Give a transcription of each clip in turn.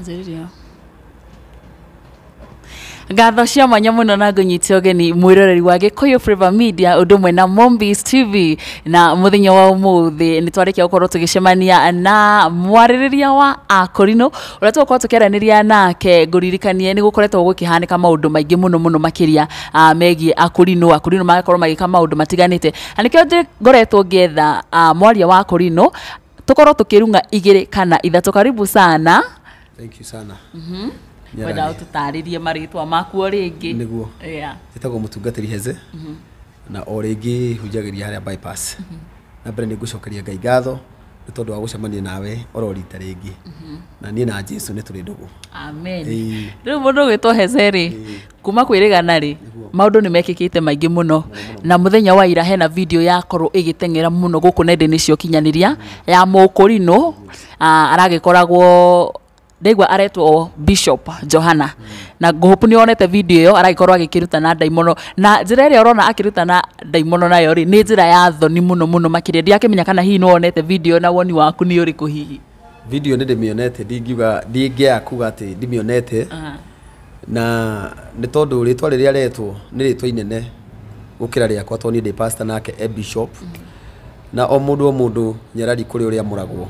anjĩrĩria ngatho cia mwanya mũno na ngũnyite ũgeni mwĩroreri wa gĩkũyũ Forever Media ũndũ ũmwe na Mombis TV na mũthenya wa ũmũthĩ nĩ twarĩkia gũkorwo tũgĩcemania na mwarĩrĩria wa akorino akũrinũ ũrĩa tũgũkorwo tũkĩaranĩria nake ngũririkanie nĩ gũkoretwo gũkĩhanĩka maũndũ maingĩ mũno mũno makĩria megiĩ akorino akũrinũ magakorwo magĩka maũndũ matiganĩte na nĩkĩo ngoretwo ngĩetha mwaria wa akũrinũ tũkorwo tũkĩrunga igĩrĩ kana ithatũ karibu sana thank you sana mm -hmm. wenda ututaririe marĩtwa makuo rĩngĩ nĩguo yeah. ĩtagwo mũtungatĩri heze mm na o rĩngĩ hunjagĩria harĩa bypass mm mm-hmm. na mbere nĩ ngũcokeria ngai ngatho nä tondũ wa gũcemania nawe oro rita rĩngĩ mm-hmm. na niĩ na jesu nĩ tũrĩ ndũgũ amen rĩu mũndũ ũgwĩtwo heze rĩ kuma kwĩrĩgana rĩ maũndũ nĩ mekĩkĩte maingĩ mũno na mũthenya wa ira hena video yakorwo ĩgĩteng'era mũno gũkũ nenda-inĩ cia ũkinyanĩria mm. ya mũkũrinũ mm. ah, aragĩkoragwo ndaigua aretwo bishop johana mm. na ngåhopu nä onete video ä yo aragä korwo na ndaimono na njä ra ä rä a å akä na ndaimono nayo rä nä njä ra ya thoni må no må no makä ria ndiakä menya kana hihi nä wonete video na woni waku nä å rä kå hihi video nä ndä mä onete ndingiuga ndingä kuga atä ndä mä onete na nä tondå rä twa rä rä a retwo nä rä twa inene gå kä ra rä akwa tondå niä ndä nake e bishop mm. na o må ndå o må ndå nyarari kå rä å rä a må ragwo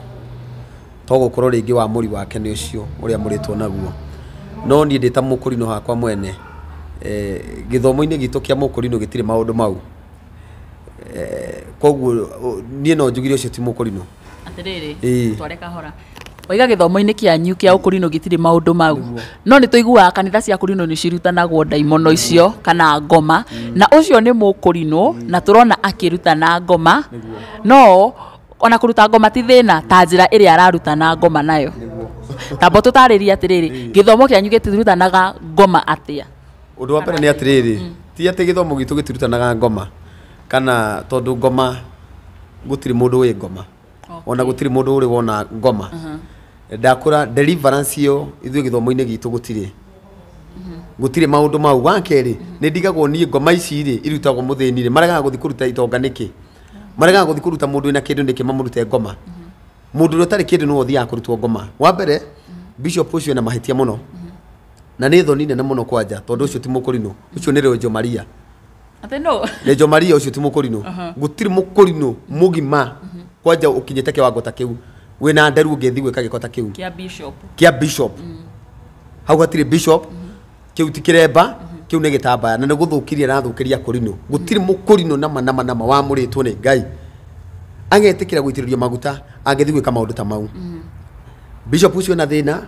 to gukorwo ringi wa muri wake ni ucio uria muritwo naguo no niä ndä ta må kå rinå hakwa mwene eh, gä thomo-inä gitå kä a må kå rinå gä tirä maå ndå mau eh, koguo niä no njugire å cio ti må kå rinå oiga gä thomo-inä kä anyu kä a å kå rinå gä tirä maå ndå mau no nä tå iguaga kanitha cia kå rinå nä cirutanagwo ndaimono icio kana ngoma mm. na å cio nä må kå rinå na tå rona akä ruta na ngoma no ona kuruta ngoma ti thina ta njira iri araruta na ngoma nayo tambo tutaririe atiriri githomo kianyu gitirutanaga ngoma atia undu wa mbere ni atiriri mm. ti ati githomo gitu gitirutanaga ngoma kana tondu ngoma gutiri mundu wi ngoma ona gutiri mundu uri wona ngoma uh-huh. ndakura deliverance iyo ithuĩ githomo inĩ gitũ gũtirĩ uh-huh. gũtirĩ maũndũ mau wa kerĩ uh-huh. nĩ ndigagwo niĩ ngoma ici rĩ irutagwo mũthĩni rĩ maregaga gũthiĩ kũruta itonga nĩkĩ maregaga gå thiä kå ruta må ndå wä na kä ndå nä kä rute ngoma må ndå å rä a å tarä kä ndå nä wothiaga kå rutwo ngoma wa mbere bishop å cio ena mahätia må no na nä thoni nene må no kwanja tondå å cio ti må kå rinå å cio nä rwenjo maria renjo maria å cio ti må kå rinå gå tirä må kå rinå må gima kwanja å kinyä te kä wango kä u wä na nderu å ngä thi gwä ka gä kä u kä a hau hatirä kä u ti kä remba kiu ni gitambaya na niguthukirie na thukiria kurino gutiri mukurino nama nama nama wa muritwo ni ngai agetikira guitiriria maguta angethi gwika maundu ta mau mm. bishop ucio na thina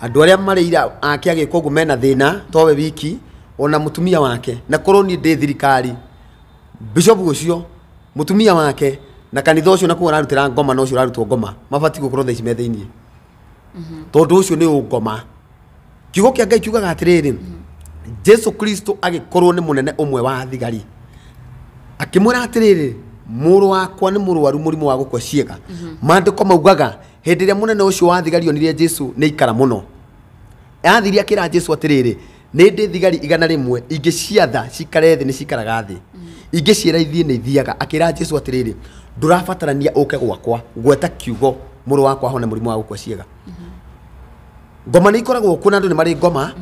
andu aria mareira ake agika uguo mena thina towe wiki ona mutumia wake na korwo ni ndi thirikari bishop ucio mutumia wake na kanitha ucio nakuo ararutira ngoma na ucio ararutwo ngoma mabati gukorwo thaici me thiinie mm-hmm. tondu ucio ni ungoma kiugo kia ngai kiugaga atiriri mm -hmm jesu kristo agikorwo ni munene umwe wa thigari akimwira atiriri muru wakwa ni waru murimu wa gukwa ciega mandiko mhm. maugaga hindi munene ucio wa thigari onire jesu ni ikara muno athiri akira jesu atiriri ni ndi thigari igana rimwe ingiciatha cikare thi ni cikaraga thi mhm. ingiciira ithie ni ithiaga akira jesu atiriri ndurabatarania uke gwakwa gweta kiugo muru wakwa hone murimu wa gukwa ciega mhm. ngoma nä ikoragwo kuo na andå nä marä ngoma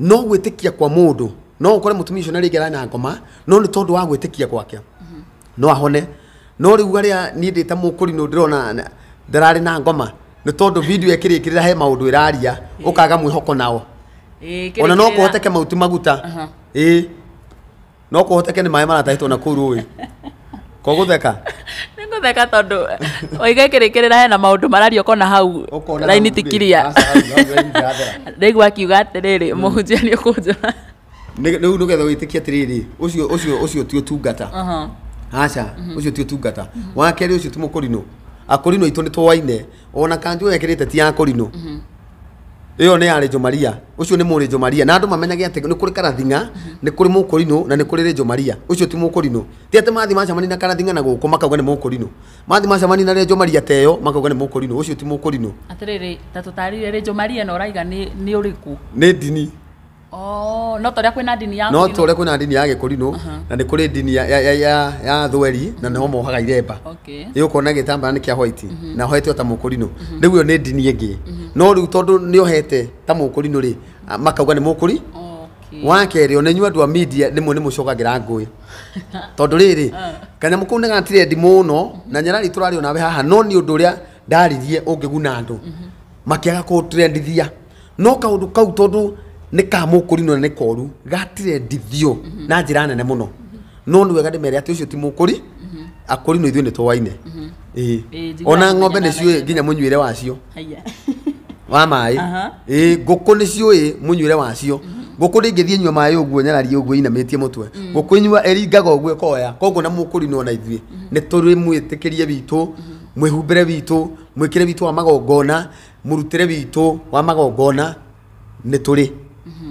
no gwitikia kwa mundu no ukore mutumia ucio na ringi na ngoma no ni tondu wa gwitikia gwake no ahone no riu aria nie ndi ta mukuri no ndirona ndirari na ngoma ni tondu video ikirikirira he maundu iraria ukaga mwihoko nao ona no kuhoteke mauti maguta ii no kuhoteke ni na maratahitwo na kuu rũĩ kogũtheka theka tondu oiga kirikirira hena maundu marari kona hau laini tikiria ndaigua akiuga atiriri muhunjia mm. ni ukunjura riu ugetha witikia tiriri ucio ucio ucio ti aha acha ucio tio tungata wakeri uh-huh. ucio mm-hmm. ti akurino itu ni twaine ona kanjo yakirite ti ya kurino mm-hmm iyo ne ari njå maria å cio nä må rä maria na andå mamenyage atä nä kå rä karathinga nä kå rä må kå rinå na nä kå rä rä njå maria å cio ti må kå rinå ti atä mathi macamani na karathinga na gå kå makauga nä må kå rinå mathi macamani na rä njå maria teyo makauga nä må kå rinå å cio ti må kå rinå atärä rä ta tarä re rä maria na å raiga nä å rä kå nä ndini Oh, no toria kwina dini ya no toria kwina dini ya gikurino uh na ni kuri dini ya ya ya, ya thweri mm -hmm. na niho mohaga iremba okay iyo kona gitambara ni kia white mm -hmm. na hoete ta mukurino mhm. riu mm -hmm. ni dini ingi mhm. no riu tondu ni ohete ta mukurino ri makauga ni mukuri okay. wa keri ona nyua andu a media rimwe ni mucokagira ngui tondu riri ah. kanya mukuu ni gatire ndi muno na nyarari turari onawe haha no ni undu uria ndaririe ungiguna andu mhm. makiaga kutrendithia no kaundu kau tondu nä må kamå no nä koru gatirendithio na njä ra nene må no no nä wega ndä mere atä å cio ti må kå ri akå ri no ithuä nä twaine ona ng'ombe nä ciå nginya må nywä re wacio wa maä ngå kå nä ciå må nywä re wacio ngå kå rä ngä thiä nyua maä å guo nyarari å guo inamä tie må twe mhm. ngå kå nyua äringaga å guo ĩkoya koguo na må kå ri no ithuä mhm. nä tå rä mwä tä kä rie witå mhm. mwä humbä re witå mwä kä re witå wa magongona må rutä re witå wa magongona nä tå rä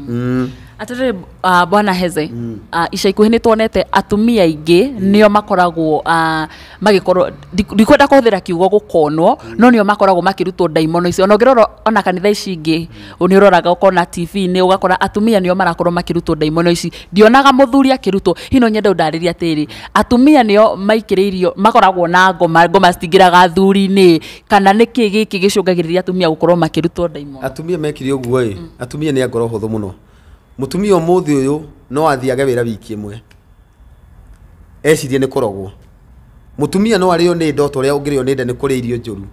嗯。atĩrĩrĩ uh, bwana heze mm. uh, ica ikuhĩ nĩ tuonete atumia aingĩ mm. nĩo makoragwo uh, magĩkorwo ndikwenda kũhũthĩra kiugo gũkonwo mm. no nĩo makoragwo makĩrutwo ndaimono icio ona ũngĩrora ona kanitha ici ingĩ mm. nĩ ũroraga ũkona tv-inĩ ũgakora atumia nĩo marakorwo makĩrutwo ndaimono ici ndionaga mũthuri akĩrutwo hino nyende ũndarĩria atĩrĩ atumia nĩo maikĩrĩirio makoragwo na ngoma ngoma citingĩraga athuri-inĩ kana nĩ kĩ gĩkĩ gĩcũngagĩrĩria atumia gũkorwo makĩrutwo ndaimono atumia mekire ũguo ĩ mm. atumia nĩ angoro hũthũ mũno mutumia umuthi uyu no athiage wira wiki imwe ecirie ni kurogwo mutumia no ario ni ndoto ria ungirio ni nda ni kuria irio njuru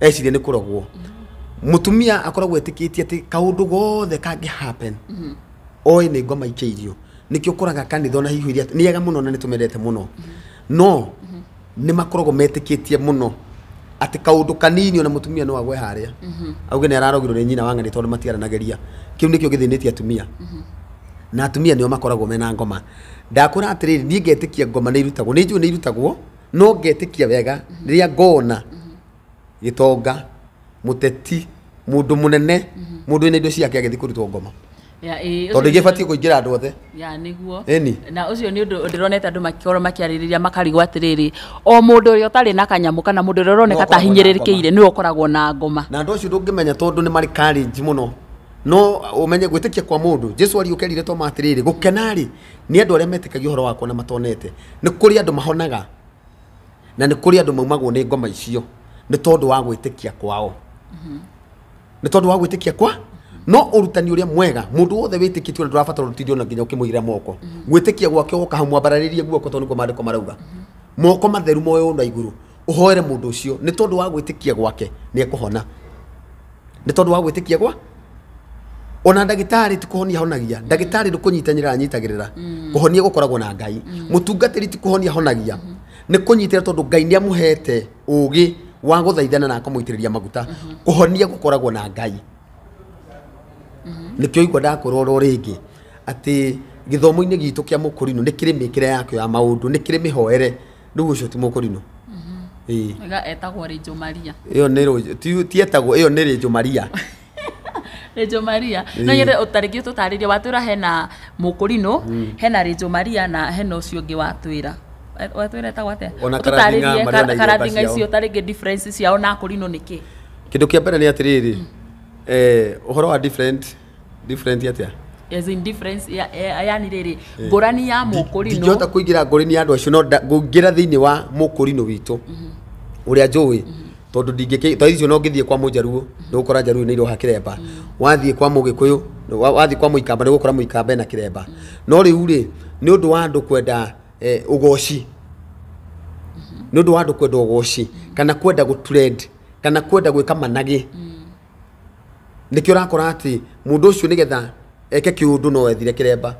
ecirie ni kurogwo mutumia akoragwo etikitie ati kaundu gothe kangi happen mm-hmm. oe ni ngoma ikeirio nikio koraga kanitho na hihu iria niega muno na nitumerete muno mm-hmm. no mm-hmm. ni makorogo metikitie muno ati kaundu kanini ona mutumia no agwe haria auge ni ararogiro ni nyina wang'ani tondå matiaranageria kä u nä kä o gä atumia na atumia nio makoragwo mena ngoma ndakura atiriri nie ngeetikia ngoma ni irutagwo kia njuu nä irutagwo no kia wega a ngona må nene må ndå ä na indo ciake agethi kurutwo ngoma tondå igä batiä kå ingä ra andå othe na å cio nä å ndå ndä ronete andå makikorwo makä rä makarigwo atä rä rä o må ndå å rä a å tarä na kanyamå kana må ndå å rä a å roneka ta hinyä rä rä kä ire nä å koragwo na ngoma na andå acio ndå ngä menya tondå nä marä må no no umenye gwitikia kwa mundu jesu ariukerire to matiriri gukenari ni andu aria metikagia horo wako na matonete ni kuri andu mahonaga na ni kuri andu maumagwo ni ngoma icio ni tondu wa gwitikia kwao ni tondu wa gwitikia kwa no urutani uria mwega mundu wothe witikitio na ndurabatara urutithio na nginya ukimwigire moko gwitikia gwake woka hamwambararirie guoko tondu niguo maandiko marauga moko matheru moyo na iguru uhoere mundu ucio ni tondu wa gwitikia gwake ni ekuhona ni tondu wa gwitikia gwa ona ndagitari tukuhonia honagia ndagitari nä kånyitanä mm. kuhonia ra kå gå koragwo na ngai må mm. tungatä ri honagia nä kå nyitä ngai ni amuhete å wa guthaithana na akamå maguta mm-hmm. kuhonia honia gå koragwo na ngai mm-hmm. ni kyo o igua ringi ati githomo rä ngä atä gä ni inä gitå kä a må nä kä rä mä kä re ya maå ndå nä kä rä mä hoere rä u å cio ti må kå yo nä ti etagwo iyo yo nä rä maria Rejo Maria no nyende utarĩki utũtarĩrie watwĩra hena mũkũrinũ mm. hena Rejo Maria na hena ũcio ũngĩ watwĩra watwĩra etagwo atĩa ũtũtarĩrie karathinga icio ta rĩngĩ difference ciao na akũrinũ nĩkĩ kĩndũ kĩa mbere nĩ atĩrĩrĩ mm. e, ũhoro wa different different yatia as in difference ya, ya, yani rĩrĩ eh. ngũrani ya mũkũrinũ ndingĩhota kũingĩra ngũrani ya andũ acio no ngũingĩra thĩinĩ wa mũkũrinũ witũ mm -hmm. mm -hmm tondu ke to icio no ngä thiä kwa må njaruo nä gå kora njaruo nä iroha kä remba wathiä kwa må gä kå yå wathiä kwa må ikamba nä gå kora må ikamba na kä remba no rä u rä nä å ndå wa andå kwenda å eh, goci nä å ndå wa andå kwenda å goci kana kwenda gå kana kwenda gwä ka managä mm. nä kä å rakora atä må ndå å cio nä getha eke kä å ndå no wethire kä remba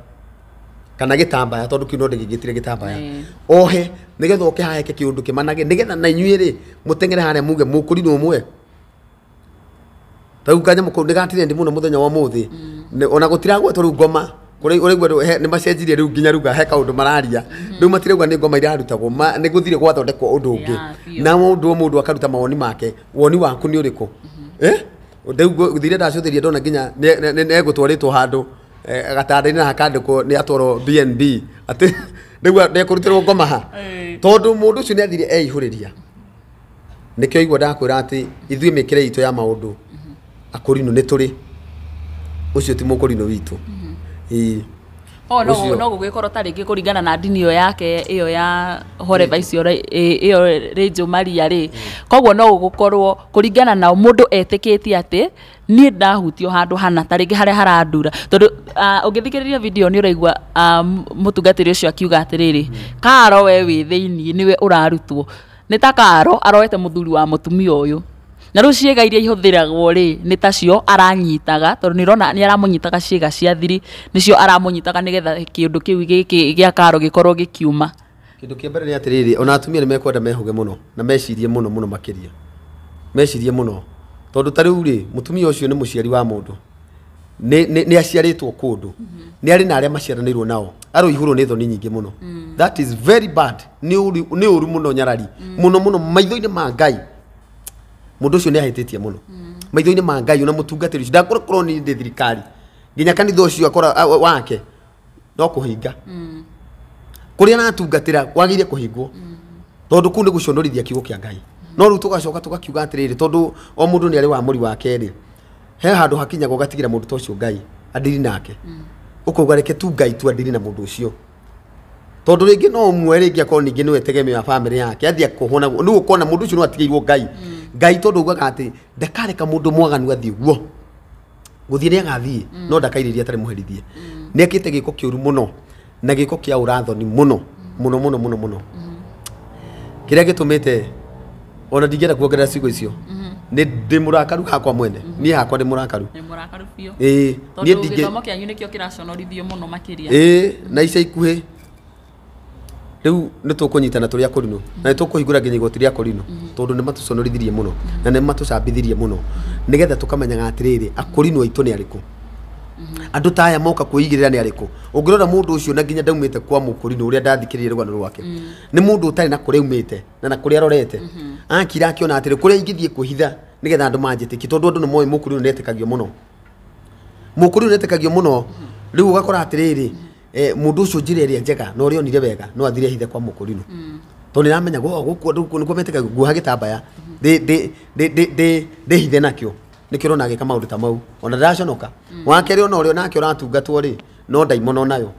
kana gitambaya tondu kiu no ndigigitire gitambaya ohe nigetha oke haeke kiundu kimanage nigetha na inyuĩ rĩ mũteng'ere harĩa muge mũkũrinwo mwe tau kanyamu kau nĩgatire ndi mũno mũthenya wa mũthĩ mm. ona gũtiragwetwo rĩu ngoma ũraigua nĩ macenjirie rĩu nginya ruga he kaũndũ mararia mm-hmm. rĩu matiraigua nĩ ngoma irarutagwo nĩ gũthire gwathondekwo ũndũ ũngĩ na mũndũ o mũndũ akaruta mawoni make woni waku nĩ ũrĩkũ mm-hmm. eh? thire ndacũthĩria ndona nginya negũtwarĩtwo handũ Eh, gatandaini na hakandikwo nä atwarwo bnb atä rä ati rĩu nekurutirwo ngoma ha tondũ mũndũ ũcio nĩ athire ndakwä ra atä ithuä mä kä re itå ya maå ndå akå rinå nä tå rä å cio ti må kå rinå witå mhm o oh, no no tarä ngä kå ringana na ndini yo yake iyo ya horeva icio iyo rinjo maria rä koguo no kå ringana nao kä tie atä niä ndahutio handå hana ta rä ngä harä a harandura tondå å ngä thikä rä ria video nä å raigua må tungatä rä å cio akiuga atä rä rä karo we wä thä iniä nä we å rarutwo nä ta karo aroete må thuri wa må tumia å yå na rä u ciäga iria ihå thä ragwo rä nä tacio aranyitaga tondå nä rona nä aramå nyitaga ciäga cia thiri nä cio aramå nyitaga nä getha kä ndå kä u gä akaro gä korwo gä kiuma kä ndå kä mbere nä atä rä rä ona atumia nä mekwenda mehuge må no na mecirie må no må no makä ria mecirie må no tondå tarä u rä må tumia å cio nä må ciari wa må ndå nä aciarä two kå ndå nä arä na arä a maciaranä irwo nao arå ihå rwo nä thoni nyingä må no mm. that is very bad nä å ru må no nyarari må mm. no må no maitho ma ngai mundu ucio ni ahititie muno mm. maitho ni mangai ngai ona mutungatiri ucio ndakorokorwo ni de thirikari nginya kanitha ucio akora wake no kuhinga mm. kuria tungatira wagirie kuhingwo mm. tondu kuu ni guconorithia kiugo kia ngai no ru tugacoka tugakiuga atiriri tondu o mundu ni ari wa muri wake ri he handu hakinyagwo gatigira mundu ta ucio ngai adiri nake ukauga reke tu ngai tu adiri na mundu ucio tondu ringi no mwere ngi akoni ngi ni tegemeo ya family yake athia kuhona ni ukona mundu ucio no atigairwo ngai mm ngai tondu ugaga ndakareka må ndå mwaganu athiä guo gå thiä nä agathiä mm. no ndakairä ria atarä må ndakairirie atari muherithie mm. ni akite giko kiuru muno na gä ko kä a å rathoni må må no no må mm. no kä rä a gä tå mä te ona ndingä ndingienda kuongerera cigo icio mm-hmm. nä ndä må rakaru hakwa mwene mm-hmm. niä hakwa ndä må rakaru na ica ikuhä riu ni tukunyitana turi akurinu na ni tukuhingura nginya igoti ria akurinu mm-hmm. tondu ni matuconorithirie muno na ni matucambithirie muno nigetha tukamenyaga atiriri akurinu aitu ni ariku mm-hmm. andu ta aya moka kwigirira ni ariku ungirora mundu ucio na nginya ndaumite kwa mukurinu uria ndathikiririe rugano rwake mm-hmm. ni mundu utari na kuria umite na na kuria arorete akira akiona atiri kuria ingithie kuhitha nigetha andu manjitikie tondu andu ni moĩ mukurinu nietikagio muno mukurinu nietikagio muno riu ugakora atiriri eh mundu ucio njira iria njega no ria onire wega no athire hithe kwa mukurinu mm. to ni namenya go guku nduku niko meteka guha gitambaya de de de de de hithe nakio nikio rona gika maundu ta mau ona ndiraconoka mm. wakeri ona uria nake uratungatwo ri no ndaimono nayo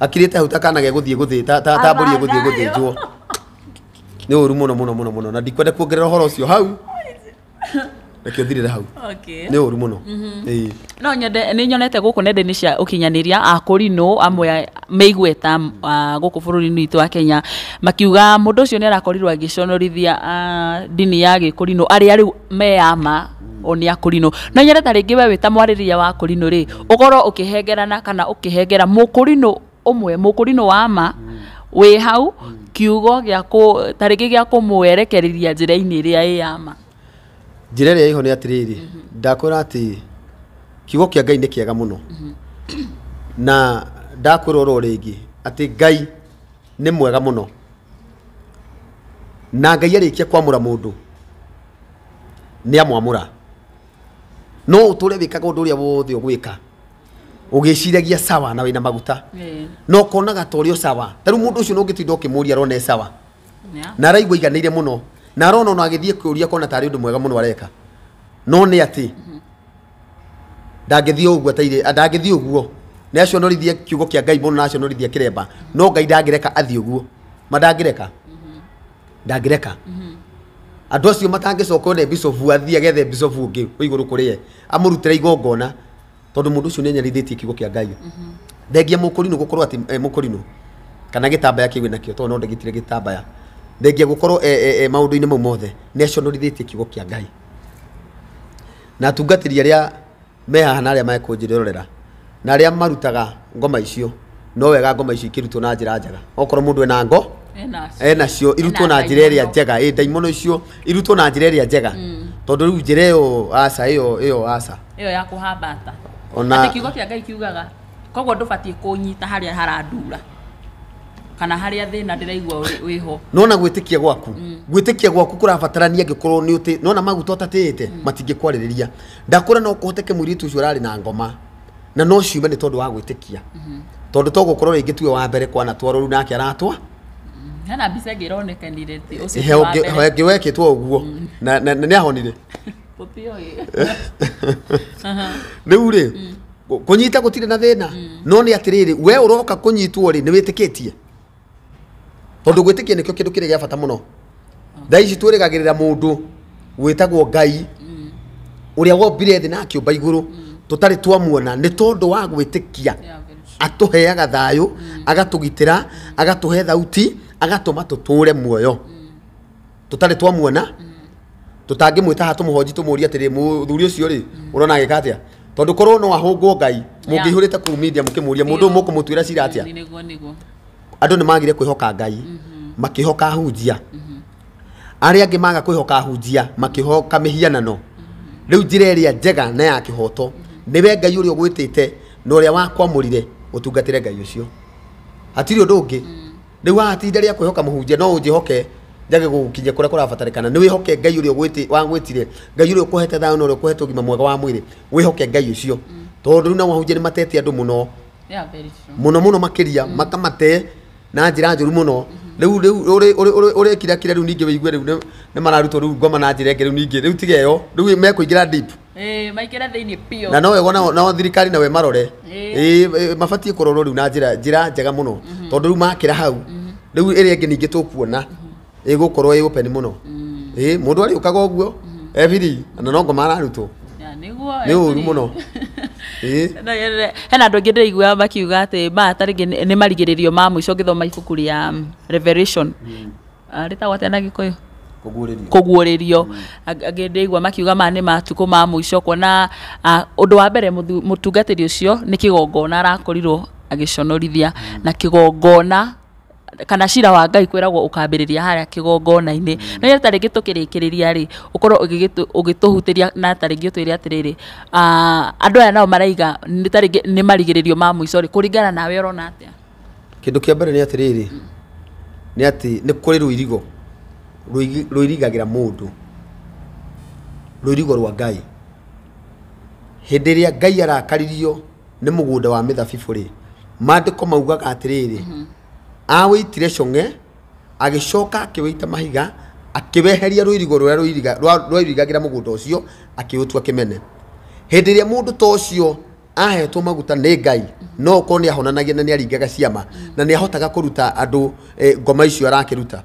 akirite hau takana ge guthie guthie ta ta mburi guthie guthinjwo ni uru muno mono mono mono na ndikwenda kuongerera horo ucio hau nakio thirä hau nä å ru må no nyende nä nyonete gå kå nenda-inä cia å kinyanä amwe mä igweta gå kå bå rå ri kenya makiuga må ndå å cio nä arakorirwo agä conorithia ndini ya gä kå rinå arä a rä u meyama o nä akå rinå no nyende ta rä ngä we wä ta mwarä ria wa akå rinå rä å korwo å kä hengerana kana å kä hengera må kå rinå wa ma wä hau mm. kiugo gä tarä ngä gä a kå mwerekereria njä ra-inä ä rä a ä njĩra ĩrĩa ni atiriri atĩrĩrĩ mhm. ndakwĩra atĩ kiugo kĩa ngai nĩ kĩega mũno mhm. na ndakwĩra oro rĩngĩ atĩ ngai nĩ mwega mũno na ngai arĩkia kwamũra mũndũ nĩ amwamũra no ũtũre wĩkaga ũndũ ũrĩa wothe ũgwĩka ũgĩciragia sawa na wina maguta no konaga ta ũrĩ sawa taru mũndũ ũcio no ũngĩtinda ũkĩmũria rone e sawa na araigua aiganĩire mũno na arona na agithie kuria kona tari undu mwega muno areka no ni ati ndangithie uguo taire ndangithie uguo ni rithie kiugo kia ngai muno na acio no rithie kiremba no ngai ndangireka athie uguo madangireka ndangireka andå acio matangäcoka one bicobu athiä agethe bicobu å ngä å igå rå kå rä igongona tondu mundu ucio å cio nä kiugo kia ngai thengia mukurinu kå ati eh, mukurinu kana gä tambaya nakio tondå no ndegä tire gä tambaya thengia gå e, e, ndå inä mau mothe tie kiugo kia ngai na atungatiri arä a haha na aria mekunjirorera na a marutaga ngoma icio no wega ngoma icio rutwo na ra njega okorwo mundu ena ngo enacio e e irutwo na njira iria njega ä ndaimono icio irutwo na rä a njega mm. tondå rä u njä ra ä yo aca ä yo ä yo aca ä yo ya hambata ona kiugo kä a ngai kiugaga koguo ndå batiä kå nyita harä a harandura kana haria thina ndiraigua wiho nona gwitikia gwaku mm. gwitikia gwaku kurabatarania ngikorwo ni uti nona maguta utatiite mm. matingikwaririria ndakura no kuhoteke mwiritu ucio urari na ngoma na no ciume ni tondu wa gwitikia mm-hmm. tondu to gukorwo ringi tuwe wa mbere kwana twaro ru nake aratwa mm-hmm. hena mbica ĩngĩ ironekanire tĩ wa mbere henge twa uguo mm. na na nĩ ahonire ne ure kũnyita gũtirĩ na thĩna no nĩ atiriri we ũroka kũnyitwo rĩ nĩ wĩtĩkĩtie tondu ndå kä kindu gä a bata muno thaa må ndå mundu tagwo ngai uria mm. wombire thi na rå mm. tå tarä twamuona ni tondu wa gwitikia atuheaga thayu mm. agatugitira agatuhe thauti tå tuture muoyo tutari twamuona tutangimwita ha tumuhonji tumuria atiri muthuri ucio ri urona agika atia tondu korwo no ahungwo ngai mungihurite kumithia mukimuria tuä ra cira a andu nä magire kwä hoka ngai mhm. makä hoka hunjia mhm. arä angä maga kwä hoka hunjia makä hoka mä hianano mhm. rä u njä ä njega na ya kä hoto nä we ngai å rä a å gwä tä te na å rä a wakwamå rire å tungatä re ngai å cio hatirä å ndå å ngä rä u watinda rä a kwä hoka må hunjia no å njä hoke njage gå kinyia kå rä a kå rabatarä nä wä hoke ngai å rä a wa gwä tire ngai å rä a å kå hete thayå na å rä a å kå hete å gima mwega wa mwä rä wä hoke ngai å cio tondå rä u na wahunjia nä matete andå må no må no må no makä ria mm. makamatee na njira njuru muno riu riu uri kira kira riu ningi wiigue riu ni mararutwo riu ngoma na njira ingi riu ningi riu tiga u riu mekuingira deep maikira thiini pio na nowe wona no thirikari nawe marore mabatie kurorwo riu na njira njira njega muno mhm. tondu riu makira hau riu iria peni må tukuona må ndå arä å kaga å guo ebiri na no ngoma ararutwo nä å ru må no hena andå angä ndä ndäraiguaga makiuga atä maya um, hmm. ah, ta nä marigä rä rio ma må ico ngä thoma ibuku rä revelation rä tagwo atä na gä kå yå kuguuririo ngindäigua makiuga maa nä matukå ma må ico kuona å ah, ndå wa mbere må tungatä ri å cio nä kä gongona arakorirwo agä conorithia hmm. na kä gongona kana cira wa ngai kwiragwo ukambiriria haria kigongona-ini mm. no ya taringi tukirikiriria ri ukoro ugitohutiria na tarigi utwire atiriri andu aya nao maraiga ni tarigi ni marigiririo ma muico ri kuringana nawe urona atia kindu kia mbere ni atiriri mm. ni ati ni kuri ruirigo ruirigagira mundu ruirigo rwa ngai hindi iria ngai arakaririo ni mugunda wa mithabibu ri mandiko maugaga atiriri mm -hmm awĩitire cong'e agishoka akĩwĩita mahiga akĩweheria rũirigo rwa rwairigagĩra mũgũnda ũcio akĩũtua kĩmene hĩndĩ ĩrĩa mũndũ ta ũcio ahetwo maguta nĩ ngai no koni ahonanagia na nĩ aringaga ciama na ni ahotaga kũruta e, ngoma icio arakiruta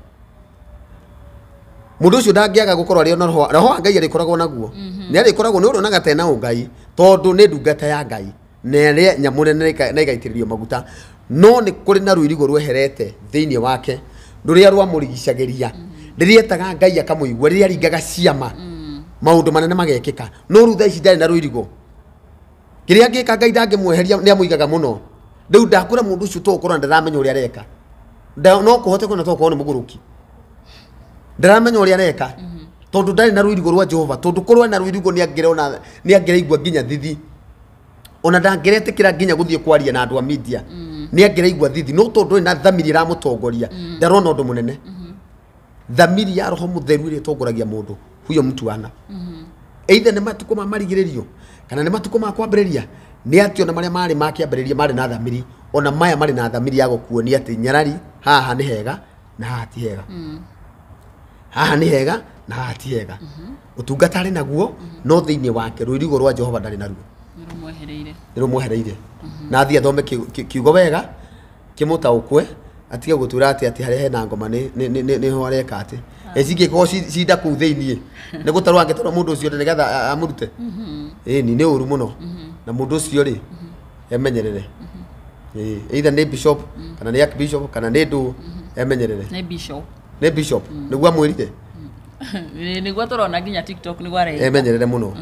mũndũ ucio ndangĩaga gũkorwo arĩ roho roho wa ngai arĩkoragwo naguo mhm. nĩ arĩkoragwo nĩ ũrĩonaga tena ngai tondu ni ndungata ya ngai na nyamure ne na ĩgaitĩrĩrio maguta no nä kå rä na rå irigå rweherete thä iniä wake rå rä a rwamå rä rä etaga ngai akamå igua rä rä aringaga ciama mm. maå ndå manene magekä ka no rä u thaici ndarä na rå irigå kä rä a ngä ka ngai ndangä mweheria nä amå igaga må no rä u ndakå ra må ndå å cio togå korwo na ndaramenya å rä a areka no kå hote kwona togå korwo nä må gå rå ki ndaramenya å rä a areka tondå ndarä na rå irigå rwa jehova tondå korwo na rå irigå nä angä raigua nginya thithi ona ndangä retä kä ra nginya gå thiä kwaria na andå a media mm nä angä thithi no tondå rä na thamiri ra mutongoria tongoria mm. ndarona å ndå må nene mm-hmm. thamiri ya roho må theru rä tongoragia må ndå huyo mtu ana mm-hmm. either nä matukå ma marigä rä rio kana nä matukå ma kwambä ni ria nä atä ona marä a marä makä ambä rä ria marä na thamiri ona maya marä na thamiri ya gå ati atä nyarari haha ni hega na haha ti hega mm. haha nä hega na haha ti hega å mm-hmm. tungata naguo no thä inä wake rå rwa jehova ndarä naruo nä rå mwehereire na athiä athome kiugo wega kä må taå atige gå tå ra atä atä harä hena ngoma nä ho areka atä ah. cingä korwo cinda kå u thä iniä nä gå tarwo angä tarwo må ndå å cio nä getha amå rute mm-hmm. ni nä å ru må no mm-hmm. na må ndå å cio rä mm-hmm. emenyerere either nä bishop mm. kana nä archbishop kana nä ndå emenyerere nä bishop nä mm. guo amwä rire mm. nä guo tå rona nginya tiktok nä guo emenyerere må no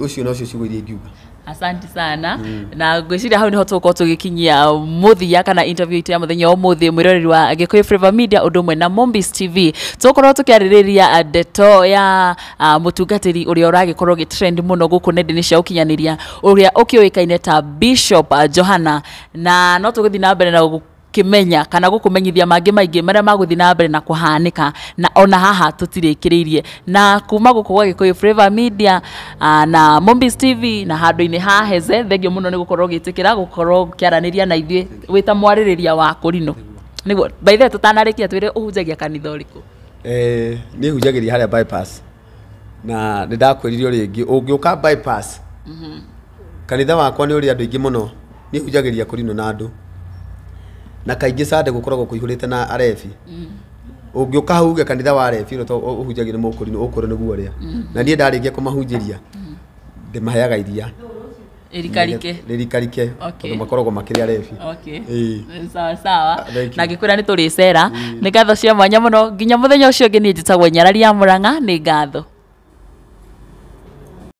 ucio nocio ciugo iria ingiuga asanti sana mm. na ngwiciria hau gä kinyia må thia kana interview itu ya thä mwä roreri wa gikuyu flavor media undu mwe na mombis tv rä ria ndeto ya uh, mutungatiri uria uragikorwo gitrend muno guku nenda-ini cia ukinyaniria uria ukiuikaine ta bishop uh, johana na no tuguthii na mbere na kimenya kana gũkũmenyithia mangi maingi marĩa maguthi na mbere na kuhanika na ona haha tutirikiririe na kuma gũkũ gwa Gĩkũyũ Flavour Media na Mombis TV na handũ-inĩ ha Heze thengio muno ni gũkorwo gitikira gũkorwo ũkĩaranĩria na ithwe wita ta wa kurino kũrinũ by the tũtanarĩkia twĩre ũhunjagia kanitha ũrĩkũ eh nĩ hunjagĩria harĩa bypass na nĩ ndakwĩrire rĩngĩ ũngĩũka bypass mhm. kanitha wakwa ni uri andu ingi muno ni hujagiria kurino na andu na kaingä sande gå koragwo kå ihå rä te na arebi å mm. ngä å kahuge kanitha wa arebi å å hunjagia nä må kå ri å kå rä guo rä a mm. na niä ndarä ngia kå mahunjä ria mm. ndä maheaga iria ririkarike makoragwo makĩrĩa rebi sawasawa na tå rä cera nä ngatho cia mwanya no nginya mũthenya ngä ũngĩ njä tagwo nyarari ya ranga nä ngatho